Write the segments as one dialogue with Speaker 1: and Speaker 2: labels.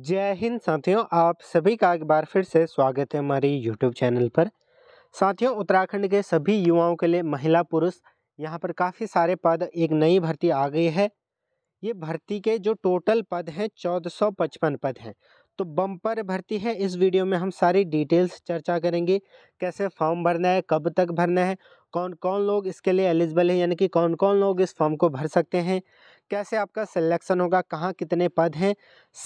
Speaker 1: जय हिंद साथियों आप सभी का एक बार फिर से स्वागत है हमारे यूट्यूब चैनल पर साथियों उत्तराखंड के सभी युवाओं के लिए महिला पुरुष यहाँ पर काफ़ी सारे पद एक नई भर्ती आ गई है ये भर्ती के जो टोटल पद हैं चौदह सौ पचपन पद हैं तो बम्पर भर्ती है इस वीडियो में हम सारी डिटेल्स चर्चा करेंगे कैसे फॉर्म भरना है कब तक भरना है कौन कौन लोग इसके लिए एलिजिबल है यानी कि कौन कौन लोग इस फॉर्म को भर सकते हैं कैसे आपका सिलेक्शन होगा कहाँ कितने पद हैं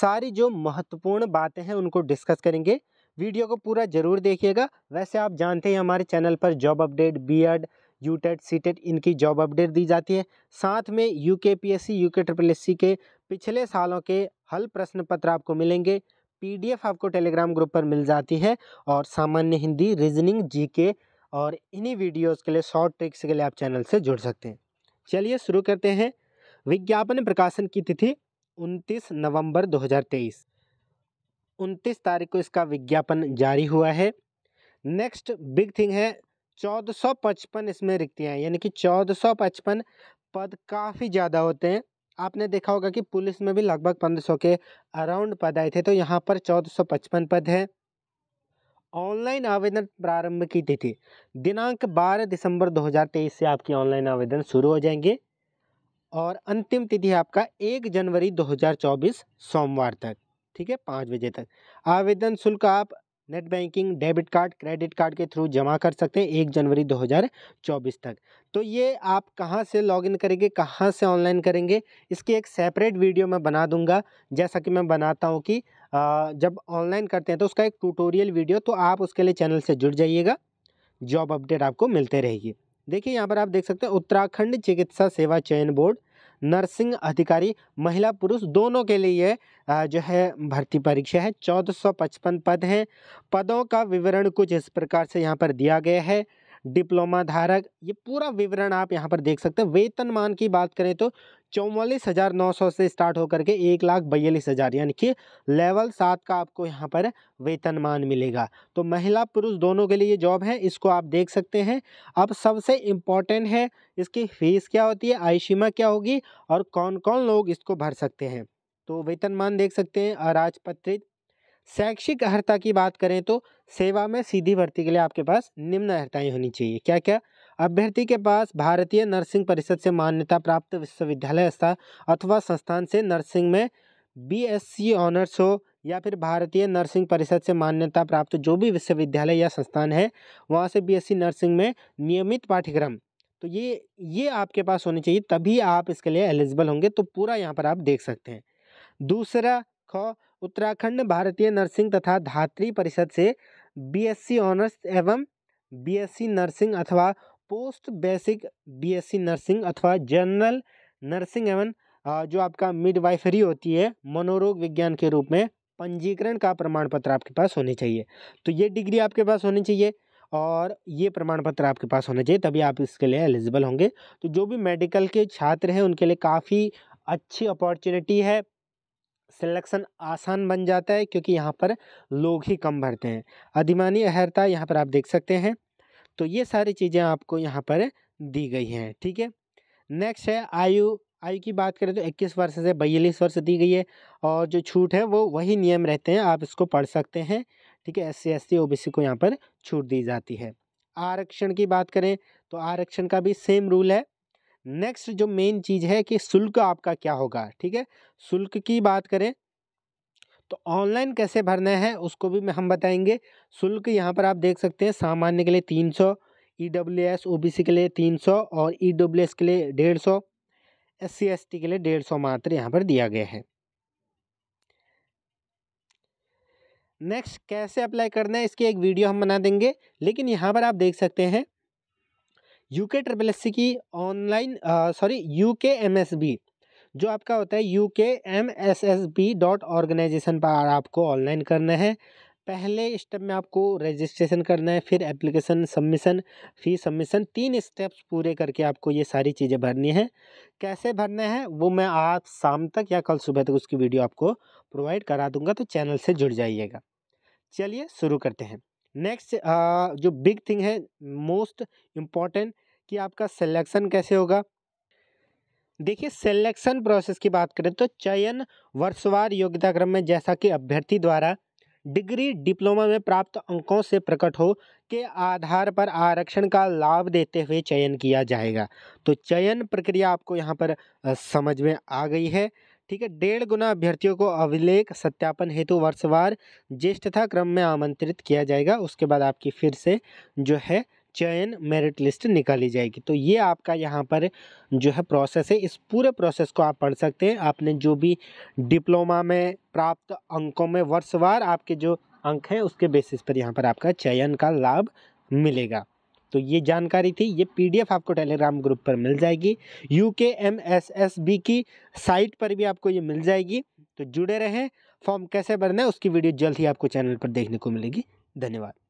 Speaker 1: सारी जो महत्वपूर्ण बातें हैं उनको डिस्कस करेंगे वीडियो को पूरा ज़रूर देखिएगा वैसे आप जानते हैं हमारे चैनल पर job update B Ed UTET CTET इनकी जॉब अपडेट दी जाती है साथ में U K P S C U K triple S C के पिछले सालों के हल प्रश्न पत्र आपको मिलेंगे पीडीएफ आपको टेलीग्राम ग्रुप पर मिल जाती है और सामान्य हिंदी रीजनिंग जीके और इन्हीं वीडियोस के लिए शॉर्ट ट्रिक्स के लिए आप चैनल से जुड़ सकते हैं चलिए शुरू करते हैं विज्ञापन प्रकाशन की तिथि उनतीस नवंबर 2023 उनतीस तारीख को इसका विज्ञापन जारी हुआ है नेक्स्ट बिग थिंग है चौदह सौ पचपन इसमें रिक्तियाँ हैं यानी कि चौदह सौ पचपन पद काफ़ी ज़्यादा होते हैं आपने देखा होगा कि पुलिस में भी लगभग पंद्रह सौ के अराउंड पद आए थे तो यहाँ पर चौदह सौ पचपन पद हैं ऑनलाइन आवेदन प्रारंभ की तिथि दिनांक 12 दिसंबर 2023 से आपकी ऑनलाइन आवेदन शुरू हो जाएंगे और अंतिम तिथि आपका एक जनवरी 2024 सोमवार तक ठीक है पाँच बजे तक आवेदन शुल्क आप net banking debit card credit card के थ्रू जमा कर सकते हैं एक जनवरी 2024 तक तो ये आप कहाँ से लॉगिन करेंगे कहाँ से ऑनलाइन करेंगे इसकी एक सेपरेट वीडियो मैं बना दूंगा जैसा कि मैं बनाता हूँ कि जब ऑनलाइन करते हैं तो उसका एक ट्यूटोरियल वीडियो तो आप उसके लिए चैनल से जुड़ जाइएगा जॉब अपडेट आपको मिलते रहेगी देखिए यहाँ पर आप देख सकते हैं उत्तराखंड चिकित्सा सेवा चयन बोर्ड नर्सिंग अधिकारी महिला पुरुष दोनों के लिए जो है भर्ती परीक्षा है चौदह सौ पचपन पद हैं पदों का विवरण कुछ इस प्रकार से यहाँ पर दिया गया है डिप्लोमा धारक ये पूरा विवरण आप यहाँ पर देख सकते हैं वेतनमान की बात करें तो चौवालीस हज़ार नौ सौ से स्टार्ट होकर के एक लाख बयालीस हज़ार यानी कि लेवल सात का आपको यहाँ पर वेतनमान मिलेगा तो महिला पुरुष दोनों के लिए ये जॉब है इसको आप देख सकते हैं अब सबसे इम्पॉर्टेंट है इसकी फीस क्या होती है आयु सीमा क्या होगी और कौन कौन लोग इसको भर सकते हैं तो वेतनमान देख सकते हैं अराजपत्रित शैक्षिक अर्हता की बात करें तो सेवा में सीधी भर्ती के लिए आपके पास निम्न अर्हताएँ होनी चाहिए क्या क्या अभ्यर्थी के पास भारतीय नर्सिंग परिषद से मान्यता प्राप्त विश्वविद्यालय अथवा संस्थान से नर्सिंग में बीएससी ऑनर्स हो या फिर भारतीय नर्सिंग परिषद से मान्यता प्राप्त जो भी विश्वविद्यालय या संस्थान है वहाँ से बीएससी नर्सिंग में नियमित पाठ्यक्रम तो ये ये आपके पास होनी चाहिए तभी आप इसके लिए एलिजिबल होंगे तो पूरा यहाँ पर आप देख सकते हैं दूसरा ख उत्तराखंड भारतीय नर्सिंग तथा धात्री परिषद से बीएससी ऑनर्स एवं बीएससी नर्सिंग अथवा पोस्ट बेसिक बीएससी नर्सिंग अथवा जनरल नर्सिंग एवं जो आपका मिडवाइफरी होती है मनोरोग विज्ञान के रूप में पंजीकरण का प्रमाण पत्र आपके पास होने चाहिए तो ये डिग्री आपके पास होनी चाहिए और ये प्रमाण पत्र आपके पास होना चाहिए तभी आप इसके लिए एलिजिबल होंगे तो जो भी मेडिकल के छात्र हैं उनके लिए काफ़ी अच्छी अपॉर्चुनिटी है सिलेक्शन आसान बन जाता है क्योंकि यहाँ पर लोग ही कम भरते हैं अधिमानी अहर्ता यहाँ पर आप देख सकते हैं तो ये सारी चीज़ें आपको यहाँ पर दी गई हैं ठीक है नेक्स्ट है आयु आयु की बात करें तो 21 वर्ष से बयालीस वर्ष दी गई है और जो छूट है वो वही नियम रहते हैं आप इसको पढ़ सकते हैं ठीक है एस सी एस को यहाँ पर छूट दी जाती है आरक्षण की बात करें तो आरक्षण का भी सेम रूल है नेक्स्ट जो मेन चीज़ है कि शुल्क आपका क्या होगा ठीक है शुल्क की बात करें तो ऑनलाइन कैसे भरना है उसको भी हम बताएंगे शुल्क यहाँ पर आप देख सकते हैं सामान्य के लिए तीन सौ E W S O B C के लिए तीन सौ और ई डब्ल्यू एस के लिए डेढ़ सौ एस सी एस टी के लिए डेढ़ सौ मात्र यहाँ पर दिया गया है नेक्स्ट कैसे अप्लाई करना है इसकी एक वीडियो हम बना देंगे लेकिन यहाँ पर आप देख सकते हैं you K triple S C की online sorry U K M S B जो आपका होता है U K M S S B dot organisation पर आपको ऑनलाइन करना है पहले स्टेप में आपको रजिस्ट्रेशन करना है फिर एप्लीकेशन सबमिशन फी सबमिशन तीन स्टेप्स पूरे करके आपको ये सारी चीज़ें भरनी है कैसे भरना है वो मैं आज शाम तक या कल सुबह तक उसकी वीडियो आपको प्रोवाइड करा दूंगा तो चैनल से जुड़ जाइएगा चलिए शुरू करते हैं नेक्स्ट जो बिग थिंग है मोस्ट इम्पॉर्टेंट कि आपका सिलेक्शन कैसे होगा देखिए सिलेक्शन प्रोसेस की बात करें तो चयन वर्षवार योग्यता क्रम में जैसा कि अभ्यर्थी द्वारा डिग्री डिप्लोमा में प्राप्त अंकों से प्रकट हो के आधार पर आरक्षण का लाभ देते हुए चयन किया जाएगा तो चयन प्रक्रिया आपको यहाँ पर समझ में आ गई है ठीक है डेढ़ गुना अभ्यर्थियों को अभिलेख सत्यापन हेतु वर्षवार ज्येष्ठता क्रम में आमंत्रित किया जाएगा उसके बाद आपकी फिर से जो है चयन मेरिट लिस्ट निकाली जाएगी तो ये आपका यहाँ पर जो है प्रोसेस है इस पूरे प्रोसेस को आप पढ़ सकते हैं आपने जो भी डिप्लोमा में प्राप्त अंकों में वर्षवार आपके जो अंक हैं उसके बेसिस पर यहाँ पर आपका चयन का लाभ मिलेगा तो ये जानकारी थी ये पीडीएफ आपको टेलीग्राम ग्रुप पर मिल जाएगी U K M S S B की साइट पर भी आपको ये मिल जाएगी तो जुड़े रहें फॉर्म कैसे भरना है उसकी वीडियो जल्द ही आपको चैनल पर देखने को मिलेगी धन्यवाद